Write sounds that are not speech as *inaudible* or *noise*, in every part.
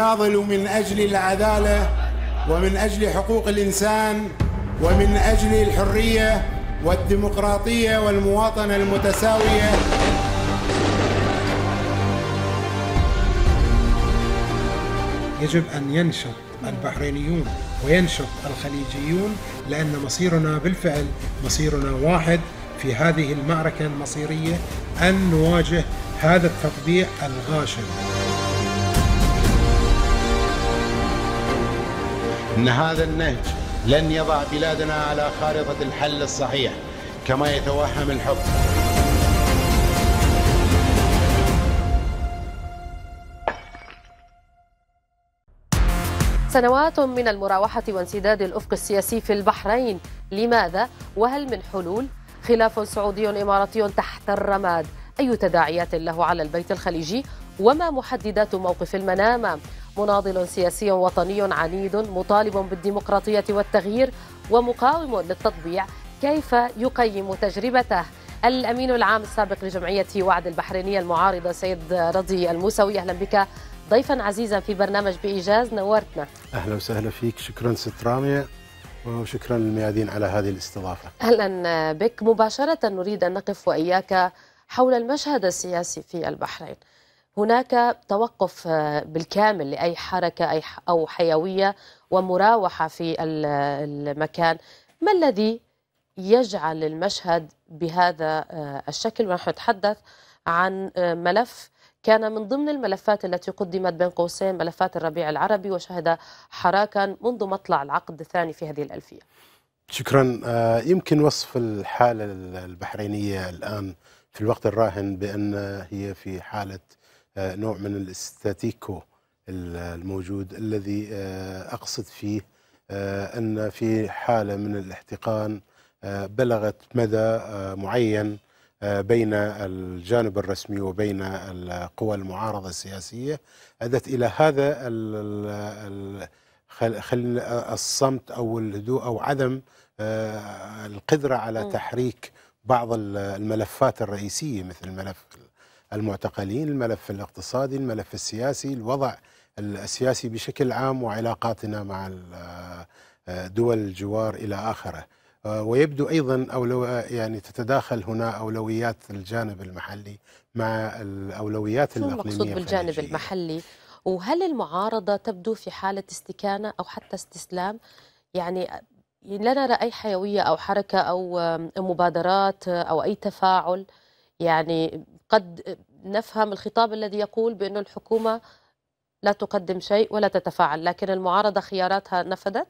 نناضل من أجل العدالة ومن أجل حقوق الإنسان ومن أجل الحرية والديمقراطية والمواطنة المتساوية يجب أن ينشط البحرينيون وينشط الخليجيون لأن مصيرنا بالفعل مصيرنا واحد في هذه المعركة المصيرية أن نواجه هذا التطبيع الغاشم أن هذا النهج لن يضع بلادنا على خارطة الحل الصحيح كما يتوهم الحب سنوات من المراوحة وانسداد الأفق السياسي في البحرين لماذا؟ وهل من حلول؟ خلاف سعودي إماراتي تحت الرماد أي تداعيات له على البيت الخليجي؟ وما محددات موقف المنامة؟ مناضل سياسي وطني عنيد مطالب بالديمقراطية والتغيير ومقاوم للتطبيع كيف يقيم تجربته الأمين العام السابق لجمعية وعد البحرينية المعارضة سيد رضي الموسوي أهلا بك ضيفا عزيزا في برنامج بإيجاز نورتنا أهلا وسهلا فيك شكرا ست رامية وشكرا للميادين على هذه الاستضافة أهلا بك مباشرة نريد أن نقف وإياك حول المشهد السياسي في البحرين هناك توقف آه، بالكامل لأي حركة أو حيوية ومراوحة في المكان ما الذي يجعل المشهد بهذا آه، الشكل ونحن نتحدث عن آه، ملف كان من ضمن الملفات التي قدمت بين قوسين ملفات الربيع العربي وشهد حراكا منذ مطلع العقد الثاني في هذه الألفية شكرا يمكن وصف الحالة البحرينية الآن في الوقت الراهن بأن هي في حالة آه، نوع من الاستاتيكو الموجود الذي آه، اقصد فيه آه، ان في حاله من الاحتقان بلغت مدى معين بين الجانب الرسمي وبين القوى المعارضه السياسيه ادت الى هذا الصمت او الهدوء او عدم القدره على تحريك بعض الملفات الرئيسيه مثل ملف المعتقلين الملف الاقتصادي الملف السياسي الوضع السياسي بشكل عام وعلاقاتنا مع آه، دول الجوار إلى آخره آه، ويبدو أيضا أولو يعني تتداخل هنا أولويات الجانب المحلي مع الأولويات الإقليمية المقصود بالجانب المحلي وهل المعارضة تبدو في حالة استكانة أو حتى استسلام يعني لا نرى أي حيوية أو حركة أو مبادرات أو أي تفاعل يعني قد نفهم الخطاب الذي يقول بأن الحكومة لا تقدم شيء ولا تتفاعل لكن المعارضة خياراتها نفذت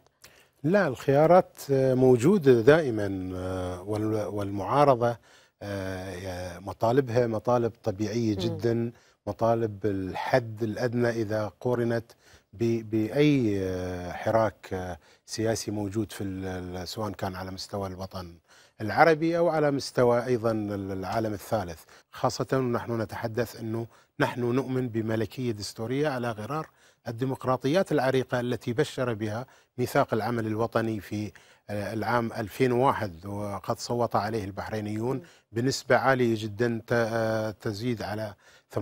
لا الخيارات موجودة دائما آه، والمعارضة آه، مطالبها مطالب طبيعية جدا مطالب الحد الأدنى إذا قورنت بأي آه، حراك سياسي موجود في سواء كان على مستوى الوطن العربي أو على مستوى أيضا العالم الثالث خاصة ونحن نتحدث أنه نحن نؤمن بملكية دستورية على غرار الديمقراطيات العريقة التي بشر بها ميثاق العمل الوطني في آه، العام 2001 وقد صوت عليه البحرينيون بنسبة عالية جدا آه، تزيد على 98%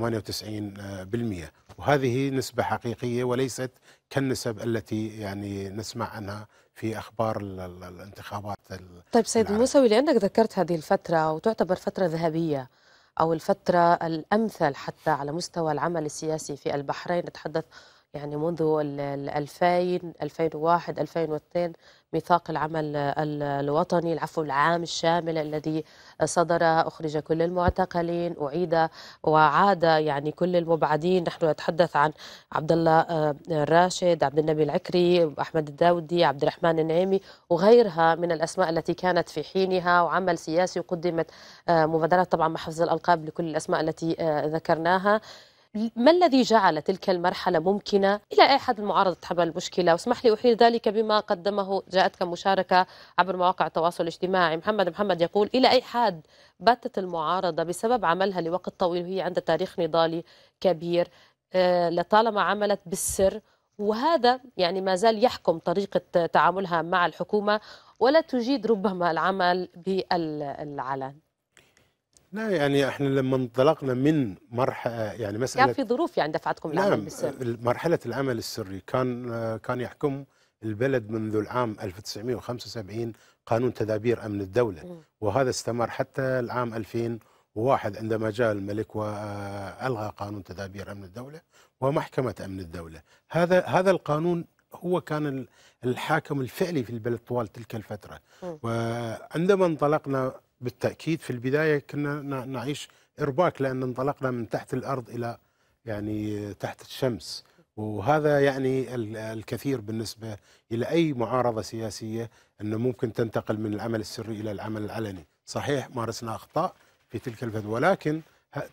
آه، وهذه نسبة حقيقية وليست كالنسب التي يعني نسمع عنها في اخبار الانتخابات طيب سيد الموسوي لانك ذكرت هذه الفتره وتعتبر فتره ذهبيه او الفتره الامثل حتى على مستوى العمل السياسي في البحرين نتحدث يعني منذ ال 2000 2001 2002 ميثاق العمل الوطني العفو العام الشامل الذي صدر أخرج كل المعتقلين أعيد وعاد يعني كل المبعدين نحن نتحدث عن عبد الله الراشد آه، عبد النبي العكري أحمد الداودي عبد الرحمن النعيمي وغيرها من الأسماء التي كانت في حينها وعمل سياسي وقدمت آه، مبادرات طبعا مع حفظ الألقاب لكل الأسماء التي آه، ذكرناها ما الذي جعل تلك المرحلة ممكنة إلى أي حد المعارضة تحمل المشكلة واسمح لي أحيل ذلك بما قدمه جاءتك مشاركة عبر مواقع التواصل الاجتماعي محمد محمد يقول إلى أي حد باتت المعارضة بسبب عملها لوقت طويل وهي عندها تاريخ نضالي كبير آه، لطالما عملت بالسر وهذا يعني ما زال يحكم طريقة تعاملها مع الحكومة ولا تجيد ربما العمل بالعلن لا يعني احنا لما انطلقنا من مرحله يعني مساله كان في ظروف يعني دفعتكم نعم العمل السري مرحله العمل السري كان كان يحكم البلد منذ العام 1975 قانون تدابير امن الدوله وهذا استمر حتى العام 2001 عندما جاء الملك والغى قانون تدابير امن الدوله ومحكمه امن الدوله هذا هذا القانون هو كان الحاكم الفعلي في البلد طوال تلك الفتره وعندما انطلقنا بالتاكيد في البدايه كنا نعيش ارباك لان انطلقنا من تحت الارض الى يعني تحت الشمس وهذا يعني الكثير بالنسبه الى اي معارضه سياسيه انه ممكن تنتقل من العمل السري الى العمل العلني، صحيح مارسنا اخطاء في تلك الفتره ولكن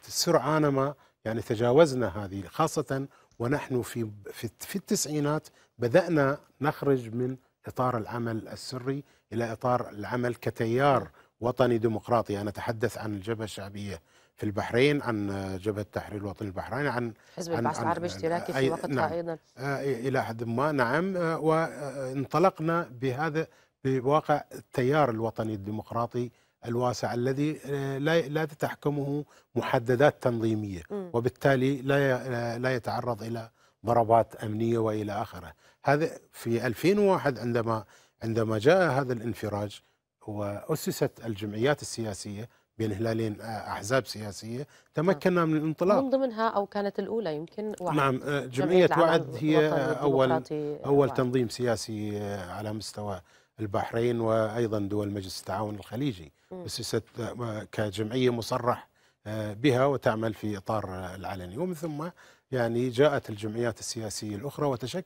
سرعان ما يعني تجاوزنا هذه خاصه ونحن في في, في التسعينات بدانا نخرج من اطار العمل السري الى اطار العمل كتيار وطني ديمقراطي أنا أتحدث عن الجبهة الشعبية في البحرين عن جبهة التحرير الوطني البحريني عن حزب البعث العربي الاشتراكي في وقتها نعم أيضا آه، إلى حد ما نعم آه، وانطلقنا بهذا بواقع التيار الوطني الديمقراطي الواسع الذي آه، لا لا تتحكمه محددات تنظيميه وبالتالي لا لا يتعرض الى ضربات امنيه والى اخره هذا في 2001 عندما عندما جاء هذا الانفراج واسست الجمعيات السياسيه بين هلالين آه، احزاب سياسيه نعم. تمكنا من الانطلاق من ضمنها او كانت الاولى يمكن وعد نعم آه، جمعيه, جمعية وعد هي اول اول وعد. تنظيم سياسي آه، على مستوى البحرين وايضا دول مجلس التعاون الخليجي اسست كجمعيه مصرح بها وتعمل في اطار العلني ومن ثم يعني جاءت الجمعيات السياسيه الاخرى وتشكلت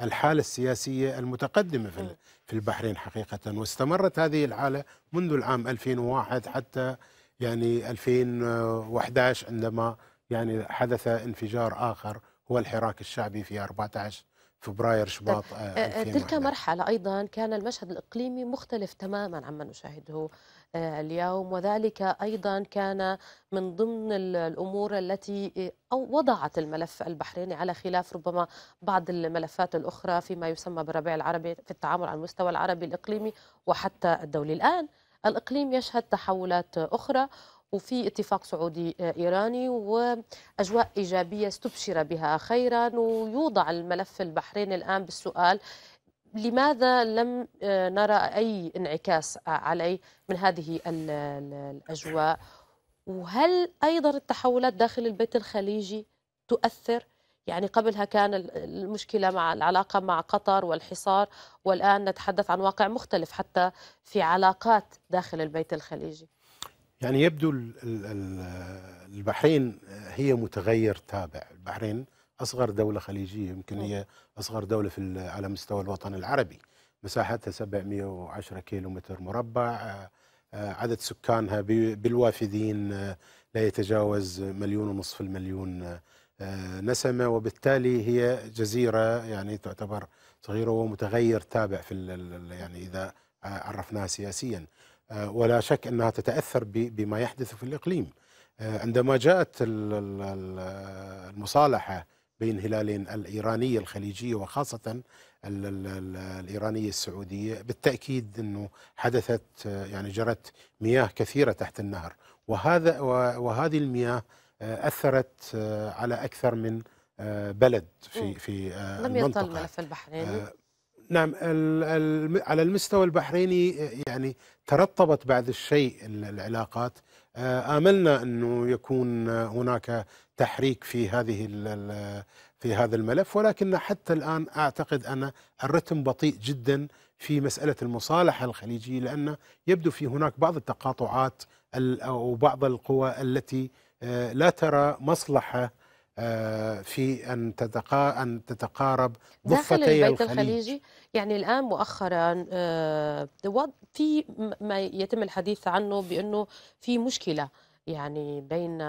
الحالة السياسية المتقدمة في في البحرين حقيقة واستمرت هذه الحالة منذ العام 2001 حتى يعني 2011 عندما يعني حدث انفجار آخر هو الحراك الشعبي في 14 فبراير شباط طيب، آه، آه، آه، تلك مرحلة أيضا كان المشهد الإقليمي مختلف تماما عما نشاهده آه، اليوم وذلك أيضا كان من ضمن الأمور التي آه، أو وضعت الملف البحريني على خلاف ربما بعض الملفات الأخرى فيما يسمى بالربيع العربي في التعامل على المستوى العربي الإقليمي وحتى الدولي الآن الإقليم يشهد تحولات أخرى وفي اتفاق سعودي آه، إيراني وأجواء إيجابية استبشر بها خيرا ويوضع الملف البحريني الآن بالسؤال لماذا لم آه، نرى أي انعكاس آه، عليه من هذه الأجواء وهل أيضا التحولات داخل البيت الخليجي تؤثر يعني قبلها كان المشكلة مع العلاقة مع قطر والحصار والآن نتحدث عن واقع مختلف حتى في علاقات داخل البيت الخليجي يعني يبدو البحرين هي متغير تابع البحرين اصغر دوله خليجيه يمكن نعم. هي اصغر دوله في على مستوى الوطن العربي مساحتها 710 كيلو متر مربع آه، آه، عدد سكانها بالوافدين آه، لا يتجاوز مليون ونصف المليون نسمة وبالتالي هي جزيرة يعني تعتبر صغيرة ومتغير تابع في يعني إذا عرفناها سياسيا ولا شك أنها تتأثر بما يحدث في الإقليم عندما جاءت المصالحة بين هلالين الإيرانية الخليجية وخاصة الإيرانية السعودية بالتأكيد أنه حدثت يعني جرت مياه كثيرة تحت النهر وهذا وهذه المياه آه، أثرت آه، على أكثر من آه، بلد في في لم يطل ملف البحرين نعم على المستوى البحريني يعني ترطبت بعد الشيء العلاقات آملنا أنه يكون هناك تحريك في هذه في هذا الملف ولكن حتى الان اعتقد ان الرتم بطيء جدا في مساله المصالحه الخليجيه لان يبدو في هناك بعض التقاطعات او بعض القوى التي آه، لا ترى مصلحه آه، في ان تتقا ان تتقارب ضفتي البيت الخليج. الخليجي يعني الان مؤخرا آه، في ما يتم الحديث عنه بانه في مشكله يعني بين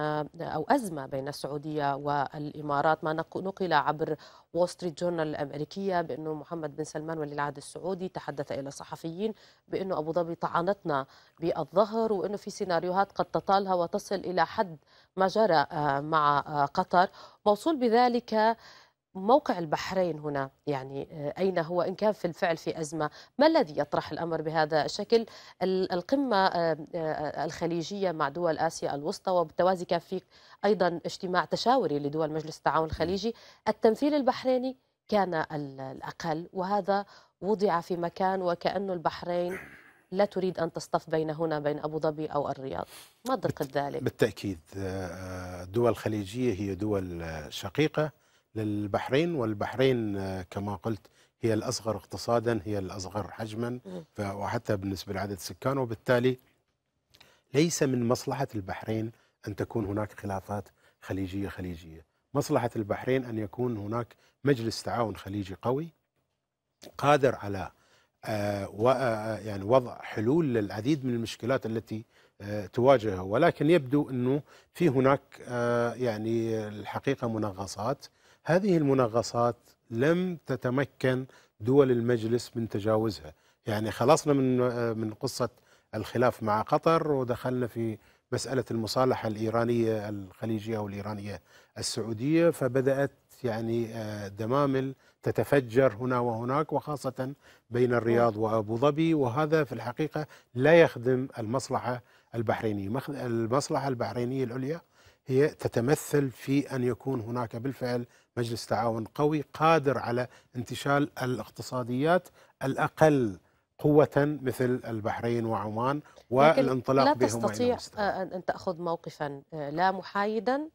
أو أزمة بين السعودية والإمارات ما نقل عبر وول ستريت جورنال الأمريكية بأنه محمد بن سلمان ولي العهد السعودي تحدث إلى صحفيين بأنه أبو ظبي طعنتنا بالظهر وأنه في سيناريوهات قد تطالها وتصل إلى حد ما جرى آه، مع آه، قطر موصول بذلك موقع البحرين هنا يعني آه، أين هو إن كان في الفعل في أزمة ما الذي يطرح الأمر بهذا الشكل القمة آه، آه، الخليجية مع دول آسيا الوسطى وبالتوازي كان في أيضا اجتماع تشاوري لدول مجلس التعاون الخليجي التمثيل البحريني كان الأقل وهذا وضع في مكان وكأن البحرين لا تريد أن تصطف بين هنا بين أبو ظبي أو الرياض ما دقة ذلك؟ بالتأكيد الدول الخليجية هي دول شقيقة للبحرين والبحرين آه، كما قلت هي الأصغر اقتصادا هي الأصغر حجما وحتى بالنسبة لعدد السكان وبالتالي ليس من مصلحة البحرين أن تكون هناك خلافات خليجية خليجية مصلحة البحرين أن يكون هناك مجلس تعاون خليجي قوي قادر على آه، آه، يعني وضع حلول للعديد من المشكلات التي آه، تواجهه ولكن يبدو أنه في هناك آه، يعني الحقيقة منغصات هذه المنغصات لم تتمكن دول المجلس من تجاوزها يعني خلصنا من آه، من قصة الخلاف مع قطر ودخلنا في مسألة المصالحة الإيرانية الخليجية والإيرانية السعودية فبدأت يعني دمامل تتفجر هنا وهناك وخاصة بين الرياض وأبو ظبي وهذا في الحقيقة لا يخدم المصلحة البحرينية المصلحة البحرينية العليا هي تتمثل في أن يكون هناك بالفعل مجلس تعاون قوي قادر على انتشال الاقتصاديات الأقل قوة مثل البحرين وعمان والانطلاق بهما لا تستطيع أن تأخذ موقفا آه، لا محايدا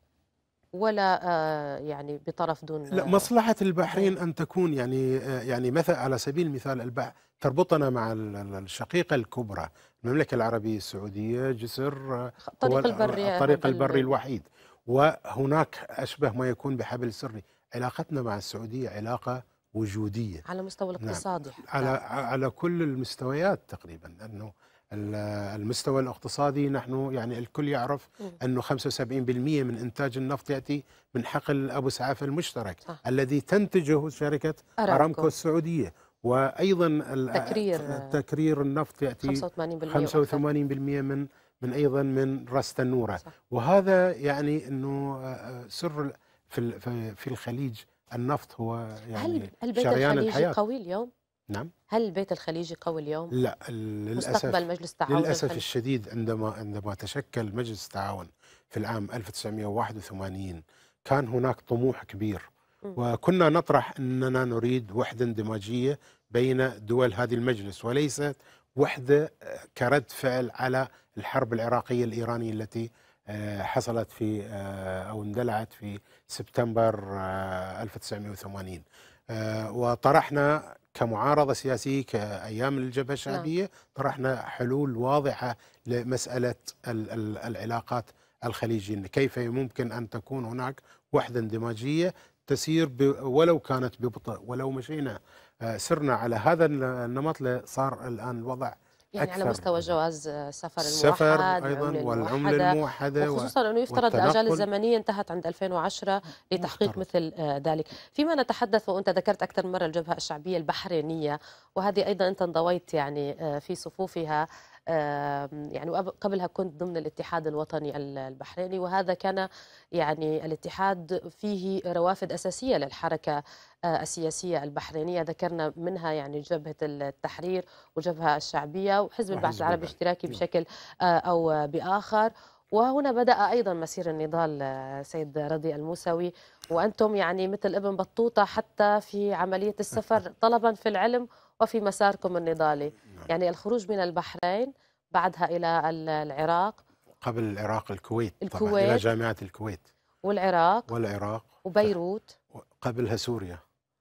ولا آه، يعني بطرف دون لا آه، مصلحة البحرين طيب. أن تكون يعني آه، يعني مثلا على سبيل المثال البحر تربطنا مع الشقيقة الكبرى المملكة العربية السعودية جسر طريق البري الطريق البري الوحيد وهناك أشبه ما يكون بحبل سري علاقتنا مع السعودية علاقة وجودية على مستوى الاقتصادي نعم. على نعم. على كل المستويات تقريبا لأنه المستوى الاقتصادي نحن يعني الكل يعرف انه 75% من انتاج النفط ياتي من حقل ابو سعاف المشترك صح. الذي تنتجه شركه ارامكو, أرامكو السعوديه وايضا تكرير تكرير النفط ياتي 85%, 85 من من ايضا من راس تنوره وهذا يعني انه آه، آه، سر في في الخليج النفط هو يعني هل هل بيت الخليج قوي اليوم؟ نعم هل البيت الخليجي قوي اليوم؟ لا للأسف مستقبل مجلس التعاون للأسف الخليجي. الشديد عندما عندما تشكل مجلس التعاون في العام 1981 كان هناك طموح كبير وكنا نطرح أننا نريد وحدة اندماجية بين دول هذه المجلس وليست وحدة آه، كرد فعل على الحرب العراقية الإيرانية التي آه، حصلت في آه، أو اندلعت في سبتمبر 1980 وطرحنا كمعارضه سياسيه كايام الجبهه نعم. الشعبيه طرحنا حلول واضحه لمساله العلاقات الخليجيه كيف ممكن ان تكون هناك وحده اندماجيه تسير ولو كانت ببطء ولو مشينا آه، سرنا على هذا النمط صار الان الوضع يعني أكثر على مستوى جواز آه، سفر السفر الموحد ايضا والعمله الموحده وخصوصا انه يفترض الاجال الزمنيه انتهت عند 2010 لتحقيق مفترض. مثل آه، ذلك فيما نتحدث وانت ذكرت اكثر من مره الجبهه الشعبيه البحرينيه وهذه ايضا انت انضويت يعني آه، في صفوفها يعني قبلها كنت ضمن الاتحاد الوطني البحريني وهذا كان يعني الاتحاد فيه روافد أساسية للحركة آه، السياسية البحرينية ذكرنا منها يعني جبهة التحرير والجبهة الشعبية وحزب البعث العربي الاشتراكي نعم. بشكل آه، أو بآخر وهنا بدأ أيضا مسير النضال آه، سيد رضي الموسوي وأنتم يعني مثل ابن بطوطة حتى في عملية السفر *laughs* طلبا في العلم وفي مساركم النضالي نعم. يعني الخروج من البحرين بعدها إلى العراق قبل العراق الكويت, الكويت طبعا إلى جامعة الكويت والعراق والعراق وبيروت قبلها سوريا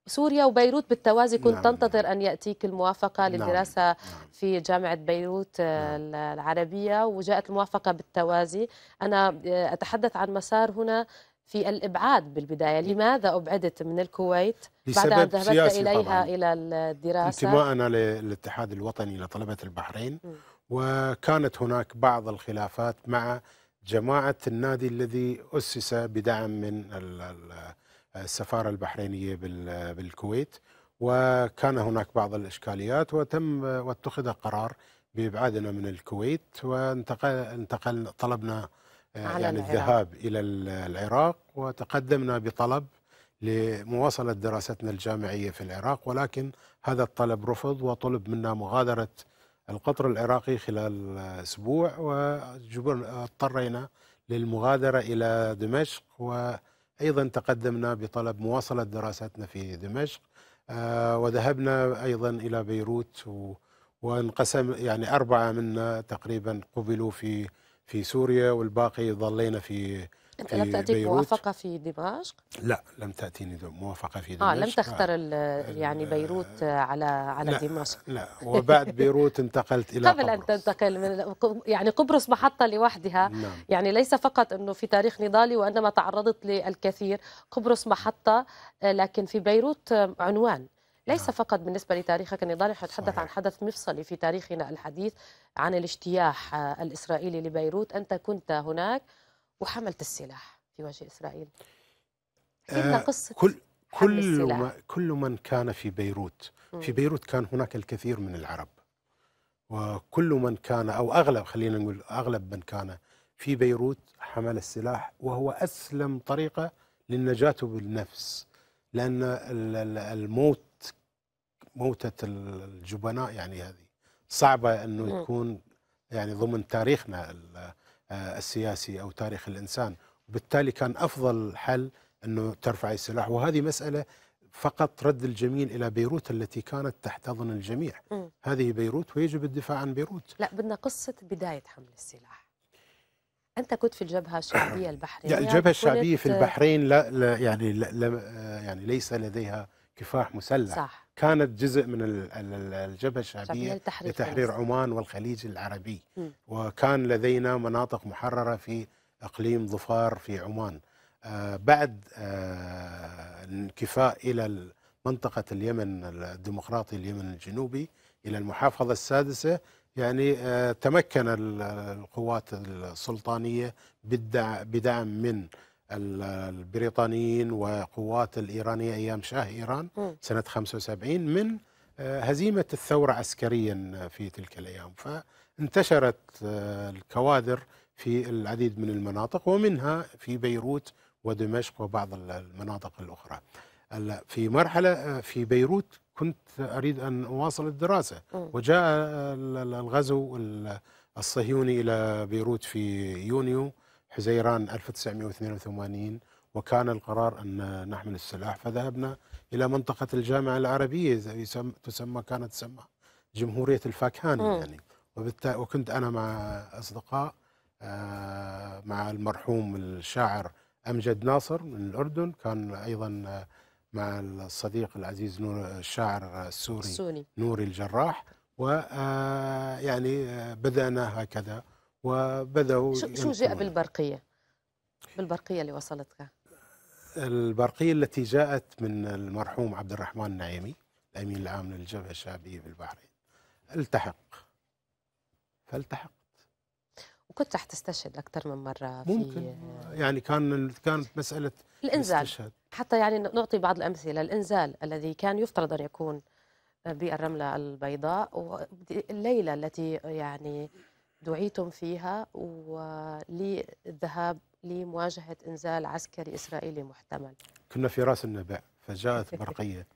سوريا وبيروت بالتوازي كنت نعم, نعم. تنتظر نعم. أن يأتيك الموافقة نعم، للدراسة نعم. في جامعة بيروت آه، نعم. العربية وجاءت الموافقة بالتوازي أنا آه، أتحدث عن مسار هنا في الابعاد بالبدايه، لماذا ابعدت من الكويت بعد ان ذهبت اليها طبعاً. الى الدراسه؟ انتماءنا للاتحاد الوطني لطلبه البحرين م. وكانت هناك بعض الخلافات مع جماعه النادي الذي اسس بدعم من السفاره البحرينيه بالكويت وكان هناك بعض الاشكاليات وتم واتخذ قرار بابعادنا من الكويت وانتقل انتقل طلبنا آه، على يعني الذهاب إلى العراق وتقدمنا بطلب لمواصلة دراستنا الجامعية في العراق ولكن هذا الطلب رفض وطلب منا مغادرة القطر العراقي خلال أسبوع واضطرينا للمغادرة إلى دمشق وأيضا تقدمنا بطلب مواصلة دراستنا في دمشق آه، وذهبنا أيضا إلى بيروت وانقسم يعني أربعة منا تقريبا قبلوا في في سوريا والباقي ظلينا في انت لم تاتيك موافقه في دمشق؟ لا لم تاتيني موافقه في دمشق اه لم تختر آه يعني بيروت على على لا دمشق لا وبعد بيروت انتقلت الى قبل قبرص. ان تنتقل من يعني قبرص محطه لوحدها نعم. يعني ليس فقط انه في تاريخ نضالي وانما تعرضت للكثير قبرص محطه آه، لكن في بيروت آه، عنوان ليس نعم. فقط بالنسبة لتاريخك النضالي أتحدث عن حدث مفصلي في تاريخنا الحديث عن الاجتياح آه، الإسرائيلي لبيروت أنت كنت هناك وحملت السلاح في وجه إسرائيل آه قصة كل كل ما كل من كان في بيروت في بيروت كان هناك الكثير من العرب وكل من كان أو أغلب خلينا نقول أغلب من كان في بيروت حمل السلاح وهو أسلم طريقة للنجاة بالنفس لأن الموت موتة الجبناء يعني هذه صعبة أنه يكون يعني ضمن تاريخنا آه، السياسي أو تاريخ الإنسان وبالتالي كان أفضل حل أنه ترفع السلاح وهذه مسألة فقط رد الجميل الى بيروت التي كانت تحتضن الجميع م. هذه بيروت ويجب الدفاع عن بيروت لا بدنا قصه بدايه حمل السلاح انت كنت في الجبهه *coughs* الشعبيه البحرينيه يعني الجبهه الشعبيه في البحرين لا, لا يعني لا يعني ليس لديها كفاح مسلح صح كانت جزء من الجبهه الشعبيه لتحرير عمان والخليج العربي م. وكان لدينا مناطق محرره في اقليم ظفار في عمان آه، بعد الانكفاء آه، الى منطقه اليمن الديمقراطي اليمن الجنوبي الى المحافظه السادسه يعني آه، تمكن القوات السلطانيه بدعم من البريطانيين وقوات الإيرانية أيام شاه إيران سنة 75 من آه، هزيمة الثورة عسكريا في تلك الأيام فانتشرت آه، الكوادر في العديد من المناطق ومنها في بيروت ودمشق وبعض المناطق الأخرى في مرحلة آه، في بيروت كنت أريد أن أواصل الدراسة وجاء الغزو الصهيوني إلى بيروت في يونيو حزيران 1982 وكان القرار أن نحمل السلاح فذهبنا إلى منطقة الجامعة العربية تسمى كانت تسمى جمهورية الفاكهاني يعني يعني وكنت أنا مع أصدقاء آه، مع المرحوم الشاعر أمجد ناصر من الأردن كان أيضا آه، مع الصديق العزيز نور الشاعر السوري سوني. نوري الجراح ويعني آه، بدأنا هكذا وبداوا شو, جاء بالبرقيه؟ بالبرقيه اللي وصلتك؟ البرقيه التي جاءت من المرحوم عبد الرحمن النعيمي الامين العام للجبهه الشعبيه بالبحرين التحق فالتحقت وكنت رح تستشهد اكثر من مره في ممكن يعني كان كانت مساله الانزال استشهد. حتى يعني نعطي بعض الامثله الانزال الذي كان يفترض ان يكون آه، بالرمله البيضاء والليله التي يعني دعيتم فيها وللذهاب لمواجهة إنزال عسكري إسرائيلي محتمل كنا في رأس النبع فجاءت برقية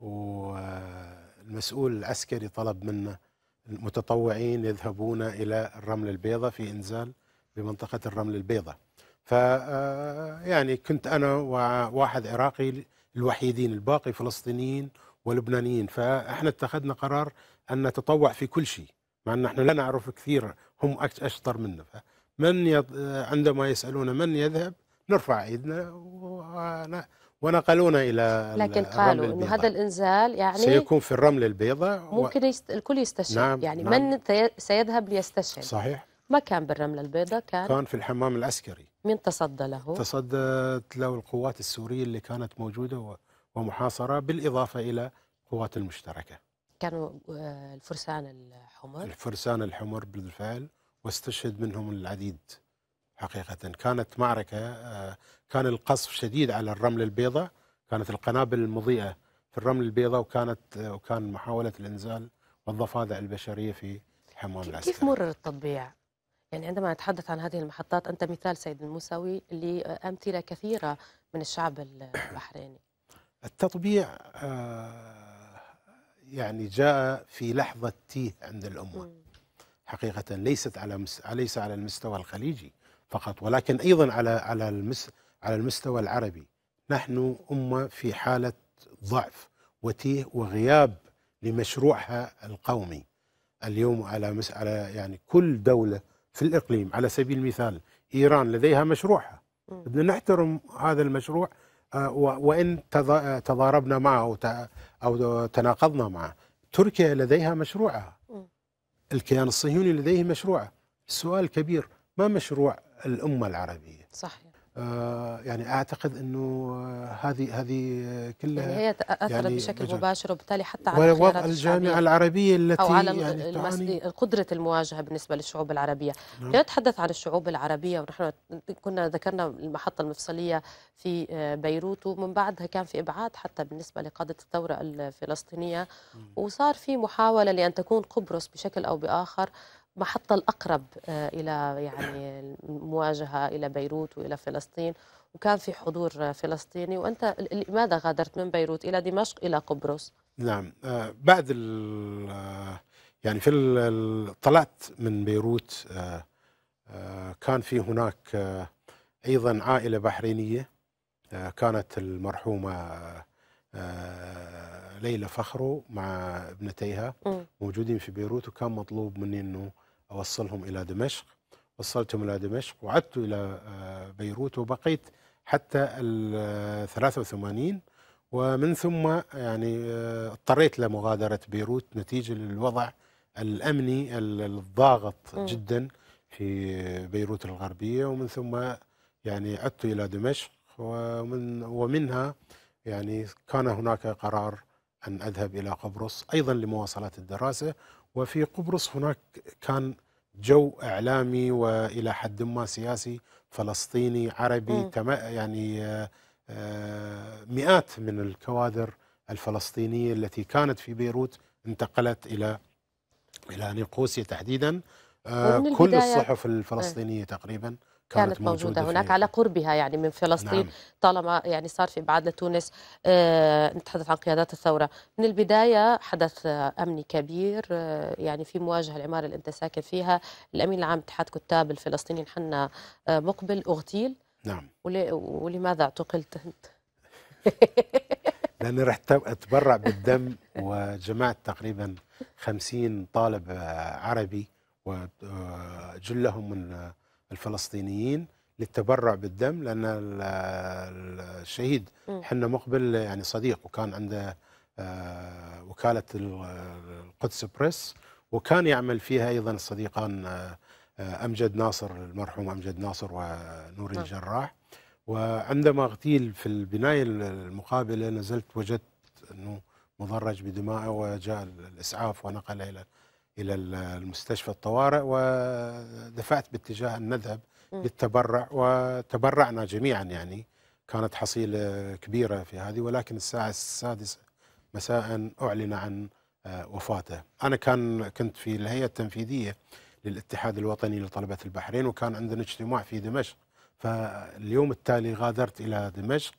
والمسؤول العسكري طلب منا المتطوعين يذهبون إلى الرمل البيضاء في إنزال بمنطقة الرمل البيضاء ف آه، يعني كنت أنا وواحد عراقي الوحيدين الباقي فلسطينيين ولبنانيين فإحنا اتخذنا قرار أن نتطوع في كل شيء مع أن احنا لا نعرف كثير هم أشطر منا من يض... عندما يسألون من يذهب نرفع ايدنا ونا... ونقلونا الى لكن قالوا انه هذا الانزال يعني سيكون في الرمل البيضاء ممكن يست... الكل يستشهد نعم يعني نعم من سيذهب ليستشهد صحيح ما كان بالرملة البيضاء كان كان في الحمام العسكري مين تصدى له؟ تصدت له القوات السورية اللي كانت موجودة ومحاصرة بالإضافة إلى القوات المشتركة كانوا آه، الفرسان الحمر الفرسان الحمر بالفعل واستشهد منهم العديد حقيقة كانت معركة آه، كان القصف شديد على الرمل البيضاء كانت القنابل المضيئة في الرمل البيضاء وكانت آه، وكان محاولة الإنزال والضفادع البشرية في حمام العسكري كيف مرر التطبيع؟ يعني عندما نتحدث عن هذه المحطات أنت مثال سيد الموسوي لأمثلة كثيرة من الشعب *coughs* البحريني التطبيع يعني جاء في لحظة تيه عند الأمة حقيقة ليست على ليس على المستوى الخليجي فقط ولكن أيضا على على المس على المستوى العربي نحن أمة في حالة ضعف وتيه وغياب لمشروعها القومي اليوم على مس على يعني كل دولة في الإقليم على سبيل المثال إيران لديها مشروعها بدنا نحترم هذا المشروع وان تضاربنا معه او تناقضنا معه تركيا لديها مشروعها الكيان الصهيوني لديه مشروعه السؤال كبير ما مشروع الامه العربيه صحيح آه، يعني اعتقد انه آه، هذه هذه كلها يعني هي تاثرت يعني بشكل بجانب. مباشر وبالتالي حتى على وضع الجامعه العربيه التي او على يعني قدره المواجهه بالنسبه للشعوب العربيه نعم. نتحدث عن الشعوب العربيه ونحن كنا ذكرنا المحطه المفصليه في آه، بيروت ومن بعدها كان في ابعاد حتى بالنسبه لقاده الثوره الفلسطينيه م. وصار في محاوله لان تكون قبرص بشكل او باخر محطة الأقرب آه، إلى يعني المواجهة إلى بيروت وإلى فلسطين وكان في حضور آه، فلسطيني وأنت لماذا غادرت من بيروت إلى دمشق إلى قبرص؟ نعم آه، بعد يعني في طلعت من بيروت كان في هناك أيضا عائلة بحرينية كانت المرحومة ليلى فخرو مع ابنتيها موجودين في بيروت وكان مطلوب مني انه اوصلهم الى دمشق وصلتهم الى دمشق وعدت الى آه، بيروت وبقيت حتى ال 83 آه، ومن ثم يعني آه، اضطريت لمغادره بيروت نتيجه للوضع الامني الضاغط جدا في بيروت الغربيه ومن ثم يعني عدت الى دمشق ومن ومنها يعني كان هناك قرار أن أذهب إلى قبرص أيضا لمواصلة الدراسة وفي قبرص هناك كان جو إعلامي وإلى حد ما سياسي فلسطيني عربي كما يعني آه، آه، مئات من الكوادر الفلسطينية التي كانت في بيروت انتقلت إلى إلى نيقوسيا تحديدا آه، كل الصحف إيه. الفلسطينية تقريبا كانت, موجودة, هناك على قربها يعني من فلسطين نعم. طالما يعني صار في إبعاد لتونس آه نتحدث عن قيادات الثورة من البداية حدث أمني كبير آه يعني في مواجهة العمارة اللي أنت ساكن فيها الأمين العام اتحاد كتاب الفلسطينيين حنا آه مقبل أغتيل نعم ولماذا اعتقلت أنت؟ *laughs* لأني رحت أتبرع بالدم وجمعت تقريبا خمسين طالب آه، عربي وجلهم من الفلسطينيين للتبرع بالدم لان الشهيد حنا مقبل يعني صديق وكان عنده آه، وكاله القدس بريس وكان يعمل فيها ايضا الصديقان آه، آه، امجد ناصر المرحوم امجد ناصر ونور الجراح نعم. وعندما اغتيل في البنايه المقابله نزلت وجدت انه مضرج بدمائه وجاء الاسعاف ونقله الى الى المستشفى الطوارئ ودفعت باتجاه ان نذهب للتبرع وتبرعنا جميعا يعني كانت حصيله كبيره في هذه ولكن الساعه السادسه مساء اعلن عن آه، وفاته. انا كان كنت في الهيئه التنفيذيه للاتحاد الوطني لطلبه البحرين وكان عندنا اجتماع في دمشق فاليوم التالي غادرت الى دمشق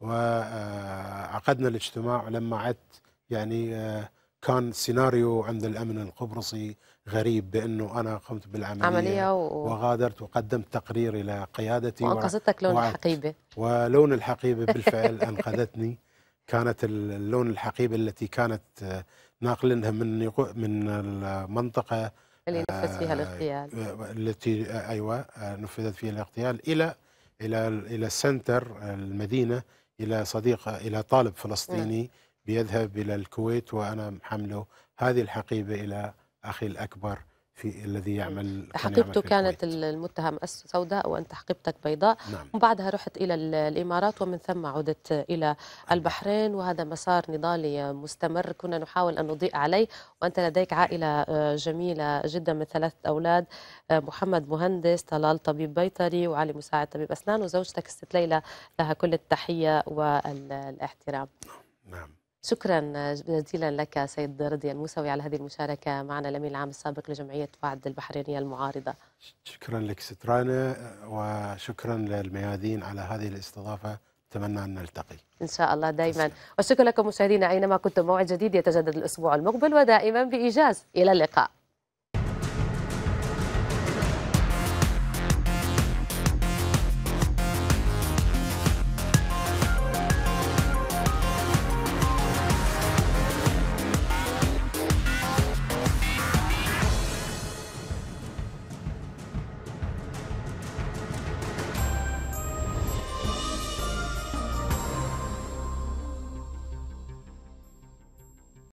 وعقدنا آه، الاجتماع ولما عدت يعني آه، كان سيناريو عند الامن القبرصي غريب بانه انا قمت بالعمليه عملية و... وغادرت وقدمت تقرير الى قيادتي وانقذتك لون الحقيبه ولون الحقيبه *laughs* بالفعل انقذتني كانت اللون الحقيبه التي كانت آه، ناقلنها من من المنطقه اللي آه، نفذ فيها الاغتيال آه، التي ايوه نفذت فيها الاغتيال الى الى الى السنتر المدينه الى صديق الى طالب فلسطيني م. نعم. بيذهب إلى الكويت وأنا محمله هذه الحقيبة إلى أخي الأكبر في الذي يعمل حقيبته كانت المتهم سوداء وانت حقيبتك بيضاء نعم. وبعدها رحت الى الامارات ومن ثم عدت الى البحرين وهذا مسار نضالي مستمر كنا نحاول ان نضيء عليه وانت لديك عائله آه، جميله جدا من ثلاث اولاد آه، محمد مهندس طلال طبيب بيطري وعلي مساعد طبيب اسنان وزوجتك الست ليلى لها كل التحيه والاحترام نعم شكرا جزيلا لك سيد رضي الموسوي على هذه المشاركة معنا الأمين العام السابق لجمعية وعد البحرينية المعارضة شكرا لك سترانا وشكرا للميادين على هذه الاستضافة أتمنى أن نلتقي إن شاء الله دائما والشكر لكم مشاهدينا أينما كنتم موعد جديد يتجدد الأسبوع المقبل ودائما بإيجاز إلى اللقاء